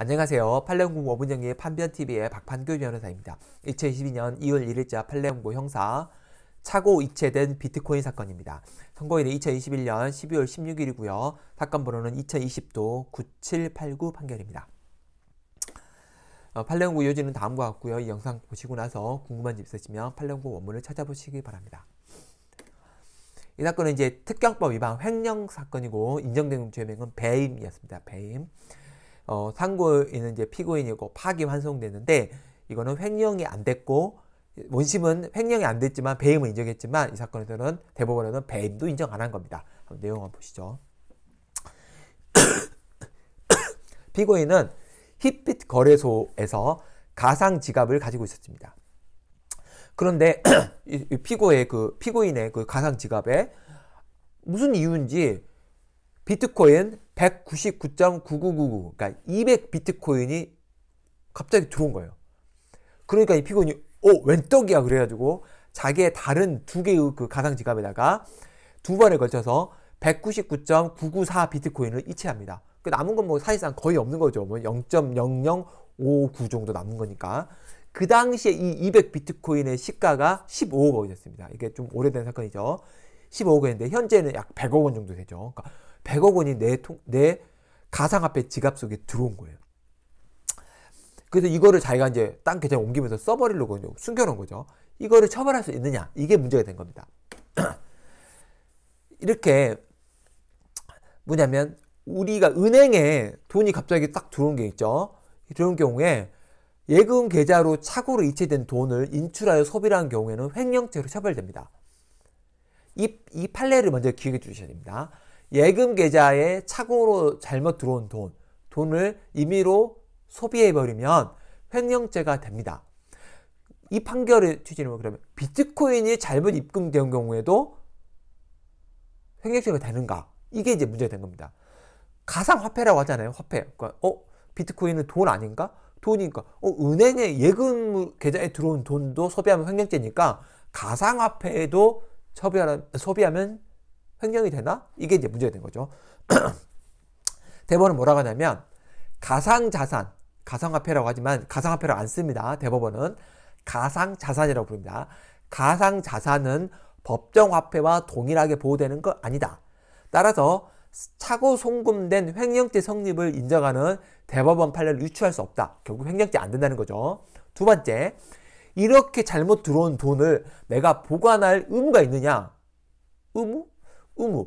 안녕하세요. 팔레온고 어분영의 판변TV의 박판규 변호사입니다. 2022년 2월 1일자 팔레온고 형사 차고 이체된 비트코인 사건입니다. 선고일은 2021년 12월 16일이고요. 사건 번호는 2020도 9789 판결입니다. 어, 팔레온고 요지는 다음과 같고요. 이 영상 보시고 나서 궁금한 점 있으시면 팔레온고 원문을 찾아보시기 바랍니다. 이 사건은 이제 특경법 위반 횡령 사건이고 인정된 죄명은 배임이었습니다. 배임. 어, 상고인은 이제 피고인이고 파기 환송되는데 이거는 횡령이 안 됐고 원심은 횡령이 안 됐지만 배임은 인정했지만 이 사건에서는 대법원에는 배임도 인정 안 한 겁니다. 내용 한번 보시죠. 피고인은 힙빛 거래소에서 가상 지갑을 가지고 있었습니다. 그런데 피고의 그 피고인의 그 가상 지갑에 무슨 이유인지 비트코인 199.9999 그러니까 200 비트코인이 갑자기 들어온 거예요. 그러니까 이 피곤이 어, 웬떡이야 그래가지고 자기의 다른 두 개의 그 가상지갑에다가 두 번에 걸쳐서 199.994 비트코인을 이체합니다. 그 남은 건 뭐 사실상 거의 없는 거죠. 뭐0.0059 정도 남은 거니까. 그 당시에 이 200 비트코인의 시가가 15억 원이었습니다. 이게 좀 오래된 사건이죠. 15억 원인데 현재는 약 100억 원 정도 되죠. 그러니까 100억 원이 내, 통, 내 가상화폐 지갑 속에 들어온 거예요. 그래서 이거를 자기가 이제 딴 계좌에 옮기면서 써버리려고 숨겨놓은 거죠. 이거를 처벌할 수 있느냐? 이게 문제가 된 겁니다. 이렇게 뭐냐면 우리가 은행에 돈이 갑자기 딱 들어온 게 있죠. 들어온 경우에 예금 계좌로 착오로 이체된 돈을 인출하여 소비를 한 경우에는 횡령죄로 처벌됩니다. 이, 이 판례를 먼저 기억해 주셔야 됩니다. 예금 계좌에 착오로 잘못 들어온 돈, 돈을 임의로 소비해버리면 횡령죄가 됩니다. 이 판결의 취지는 뭐 그러면 비트코인이 잘못 입금된 경우에도 횡령죄가 되는가? 이게 이제 문제가 된 겁니다. 가상화폐라고 하잖아요. 화폐. 그러니까 어? 비트코인은 돈 아닌가? 돈이니까. 어? 은행에 예금 계좌에 들어온 돈도 소비하면 횡령죄니까 가상화폐에도 소비하면 횡령이 되나? 이게 이제 문제가 된 거죠. 대법원은 뭐라고 하냐면 가상자산, 가상화폐라고 하지만 가상화폐를 안 씁니다. 대법원은 가상자산이라고 부릅니다. 가상자산은 법정화폐와 동일하게 보호되는 것 아니다. 따라서 차고 송금된 횡령죄 성립을 인정하는 대법원 판례를 유추할 수 없다. 결국 횡령죄 안 된다는 거죠. 두 번째, 이렇게 잘못 들어온 돈을 내가 보관할 의무가 있느냐? 의무? 의무.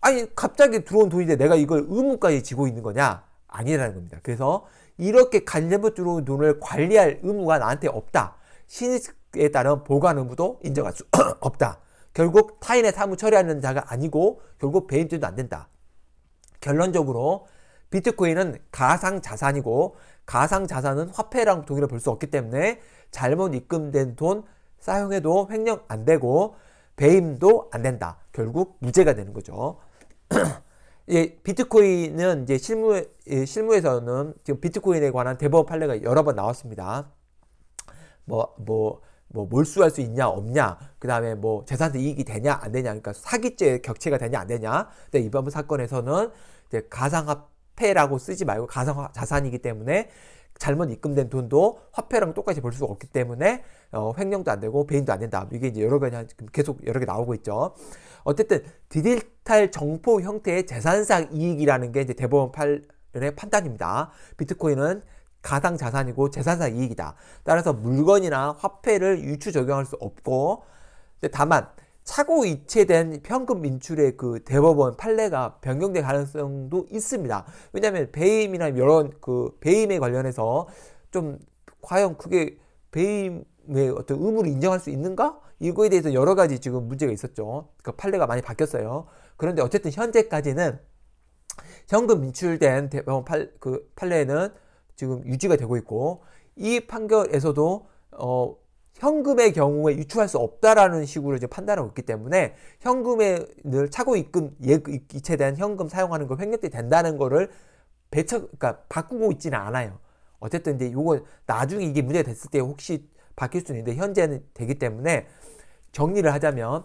아니 갑자기 들어온 돈인데 내가 이걸 의무까지 지고 있는 거냐? 아니라는 겁니다. 그래서 이렇게 간접으로 들어온 돈을 관리할 의무가 나한테 없다. 신의에 따른 보관 의무도 인정할 수 없다. 결국 타인의 사무 처리하는 자가 아니고 결국 배임죄도 안 된다. 결론적으로 비트코인은 가상 자산이고 가상 자산은 화폐랑 동일해 볼수 없기 때문에 잘못 입금된 돈 사용해도 횡령 안 되고 배임도 안 된다. 결국 무죄가 되는 거죠. 예, 비트코인은 이제 실무 예, 실무에서는 지금 비트코인에 관한 대법 판례가 여러 번 나왔습니다. 뭐 뭐, 뭐 몰수할 수 있냐 없냐 그다음에 뭐 재산세 이익이 되냐 안 되냐 그러니까 사기죄 격체가 되냐 안 되냐 근데 이번 사건에서는 이제 가상화폐라고 쓰지 말고 가상자산이기 때문에 잘못 입금된 돈도 화폐랑 똑같이 벌 수가 없기 때문에 어, 횡령도 안 되고 배임도 안 된다. 이게 이제 여러 가 계속 여러 개 나오고 있죠. 어쨌든 디지털 정보 형태의 재산상 이익이라는 게 이제 대법원 판의 판단입니다. 비트코인은 가상 자산이고 재산상 이익이다. 따라서 물건이나 화폐를 유추 적용할 수 없고 다만 차고 이체된 현금 인출의 그 대법원 판례가 변경될 가능성도 있습니다. 왜냐하면 배임이나 이런 그 배임에 관련해서 좀 과연 그게 배임의 어떤 의무를 인정할 수 있는가? 이거에 대해서 여러 가지 지금 문제가 있었죠. 그 판례가 많이 바뀌었어요. 그런데 어쨌든 현재까지는 현금 인출된 대법원 팔, 그 판례는 지금 유지가 되고 있고 이 판결에서도 어 현금의 경우에 유추할 수 없다라는 식으로 이제 판단하고 있기 때문에 현금에 늘 차고 입금 이체에 예, 대한 현금 사용하는 거 횡령이 된다는 거를 배척 그러니까 바꾸고 있지는 않아요. 어쨌든 이제 요거 나중에 이게 문제 됐을 때 혹시 바뀔 수 있는데 현재는 되기 때문에 정리를 하자면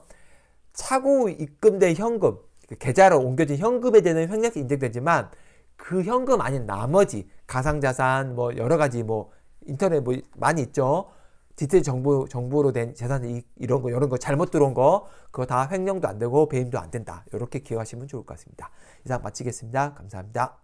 차고 입금된 현금 그 계좌로 옮겨진 현금에 대한 횡령이 인정되지만 그 현금 아닌 나머지 가상자산 뭐 여러 가지 뭐 인터넷 뭐 많이 있죠. 디테일 정보, 정보로 된 재산 이런 거, 이런 거 잘못 들어온 거, 그거 다 횡령도 안 되고 배임도 안 된다. 이렇게 기억하시면 좋을 것 같습니다. 이상 마치겠습니다. 감사합니다.